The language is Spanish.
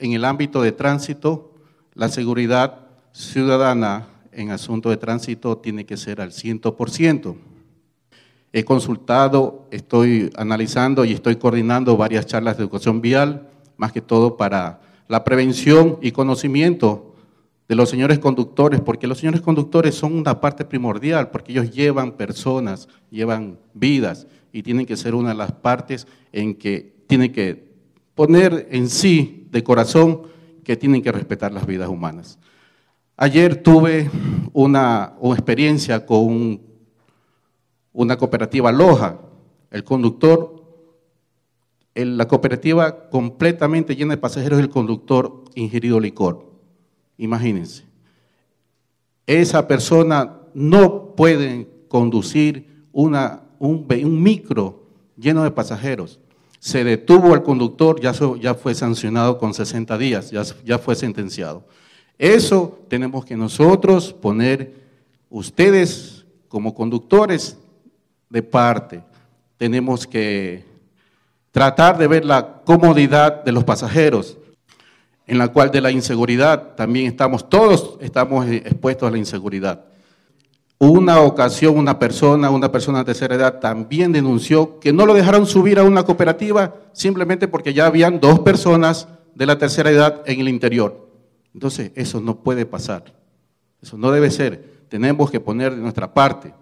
en el ámbito de tránsito, la seguridad ciudadana en asunto de tránsito tiene que ser al 100%. He consultado, estoy analizando y estoy coordinando varias charlas de educación vial, más que todo para la prevención y conocimiento de los señores conductores, porque los señores conductores son una parte primordial, porque ellos llevan personas, llevan vidas y tienen que ser una de las partes en que tienen que poner en sí de corazón que tienen que respetar las vidas humanas. Ayer tuve una, experiencia con una cooperativa Loja. El conductor, en la cooperativa completamente llena de pasajeros, el conductor ingerido licor. Imagínense. Esa persona no puede conducir una, un micro lleno de pasajeros se detuvo al conductor, ya, fue sancionado con 60 días, ya, ya fue sentenciado. Eso tenemos que nosotros poner ustedes como conductores de parte. Tenemos que tratar de ver la comodidad de los pasajeros, en la cual de la inseguridad también estamos, todos estamos eh, expuestos a la inseguridad. Una ocasión una persona, una persona de tercera edad, también denunció que no lo dejaron subir a una cooperativa simplemente porque ya habían dos personas de la tercera edad en el interior. Entonces, eso no puede pasar. Eso no debe ser. Tenemos que poner de nuestra parte.